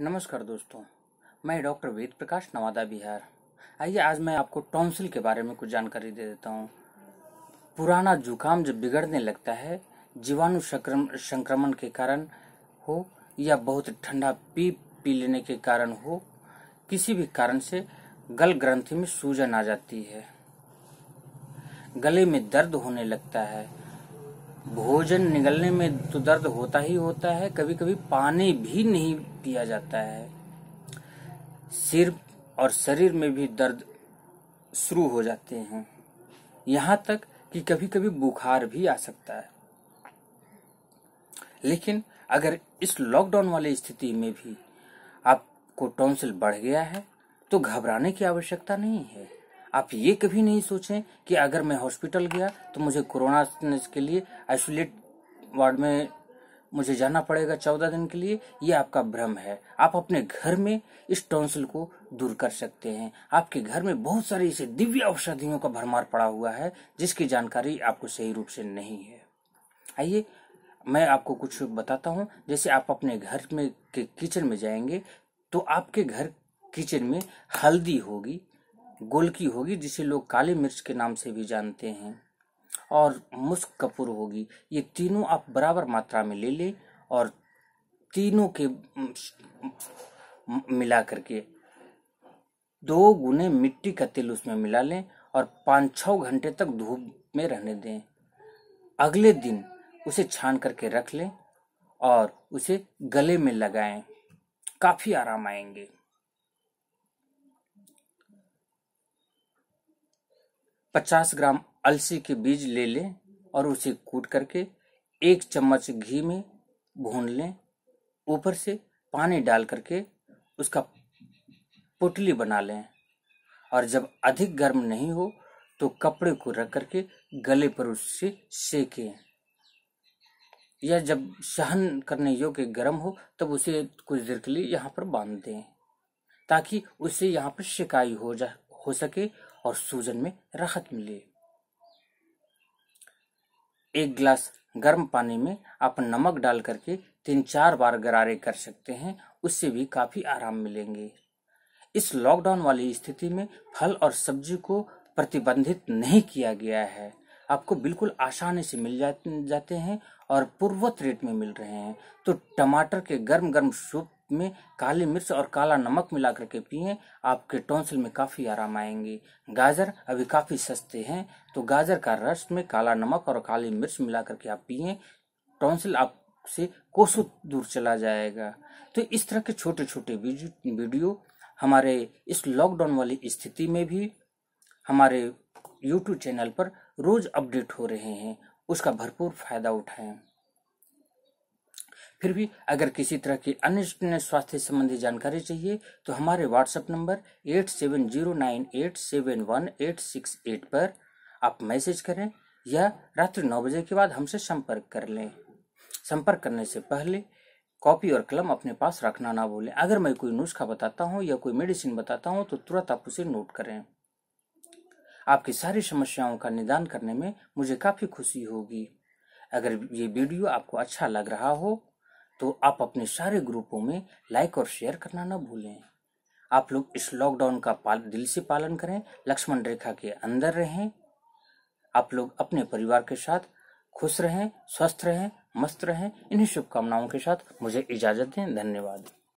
नमस्कार दोस्तों मैं डॉक्टर वेद प्रकाश नवादा बिहार आइए आज मैं आपको टॉन्सिल के बारे में कुछ जानकारी दे देता हूँ पुराना जुकाम जब बिगड़ने लगता है जीवाणु संक्रमण के कारण हो या बहुत ठंडा पी पी लेने के कारण हो किसी भी कारण से गल ग्रंथि में सूजन आ जाती है गले में दर्द होने लगता है भोजन निगलने में तो दर्द होता ही होता है कभी कभी पानी भी नहीं पिया जाता है सिर और शरीर में भी दर्द शुरू हो जाते हैं यहाँ तक कि कभी कभी बुखार भी आ सकता है लेकिन अगर इस लॉकडाउन वाली स्थिति में भी आपको टॉन्सिल बढ़ गया है तो घबराने की आवश्यकता नहीं है आप ये कभी नहीं सोचें कि अगर मैं हॉस्पिटल गया तो मुझे कोरोना के लिए आइसोलेट वार्ड में मुझे जाना पड़ेगा चौदह दिन के लिए ये आपका भ्रम है आप अपने घर में इस टॉन्सिल को दूर कर सकते हैं आपके घर में बहुत सारी ऐसे दिव्य औषधियों का भरमार पड़ा हुआ है जिसकी जानकारी आपको सही रूप से नहीं है आइए मैं आपको कुछ बताता हूँ जैसे आप अपने घर में के किचन में जाएंगे तो आपके घर किचन में हल्दी होगी गोलकी होगी जिसे लोग काली मिर्च के नाम से भी जानते हैं और मुस्क कपूर होगी ये तीनों आप बराबर मात्रा में ले लें और तीनों के मिला करके दो गुने मिट्टी का तेल उसमें मिला लें और पाँच छः घंटे तक धूप में रहने दें अगले दिन उसे छान करके रख लें और उसे गले में लगाएं काफ़ी आराम आएंगे पचास ग्राम अलसी के बीज ले लें और उसे कूट करके एक चम्मच घी में भून लें ऊपर से पानी डाल करके उसका पुटली बना लें और जब अधिक गर्म नहीं हो तो कपड़े को रख करके गले पर उससे सेकें या जब सहन करने योग्य गर्म हो तब उसे कुछ देर के लिए यहाँ पर बांध दें ताकि उससे यहाँ पर शिकाई हो जा हो सके और सूजन में राहत मिले एक गिलास गर्म पानी में आप नमक डाल करके तीन चार बार गरारे कर सकते हैं उससे भी काफी आराम मिलेंगे इस लॉकडाउन वाली स्थिति में फल और सब्जी को प्रतिबंधित नहीं किया गया है आपको बिल्कुल आसानी से मिल जाते हैं और पूर्वत रेट में मिल रहे हैं तो टमाटर के गर्म गर्म सूप में काली मिर्च और काला नमक मिला करके पिए आपके टॉन्सिल में काफ़ी आराम आएंगे गाजर अभी काफ़ी सस्ते हैं तो गाजर का रस में काला नमक और काली मिर्च मिला करके आप पिए टॉन्सिल आपसे से कोसों दूर चला जाएगा तो इस तरह के छोटे छोटे वीडियो हमारे इस लॉकडाउन वाली स्थिति में भी हमारे यूट्यूब चैनल पर रोज अपडेट हो रहे हैं उसका भरपूर फायदा उठाएं फिर भी अगर किसी तरह की अन्य स्वास्थ्य संबंधी जानकारी चाहिए तो हमारे WhatsApp number eight seven zero nine eight seven one eight six eight पर आप मैसेज करें या रात्रि नौ बजे के बाद हमसे संपर्क कर लें संपर्क करने से पहले कॉपी और कलम अपने पास रखना ना भूलें अगर मैं कोई नुस्खा बताता हूँ या कोई मेडिसिन बताता हूँ तो तुरंत आप उसे नोट करें आपकी सारी समस्याओं का निदान करने में मुझे काफ़ी खुशी होगी अगर ये वीडियो आपको अच्छा लग रहा हो तो आप अपने सारे ग्रुपों में लाइक और शेयर करना ना भूलें आप लोग इस लॉकडाउन का पाल दिल से पालन करें लक्ष्मण रेखा के अंदर रहें आप लोग अपने परिवार के साथ खुश रहें स्वस्थ रहें मस्त रहें इन्हीं शुभकामनाओं के साथ मुझे इजाजत दें धन्यवाद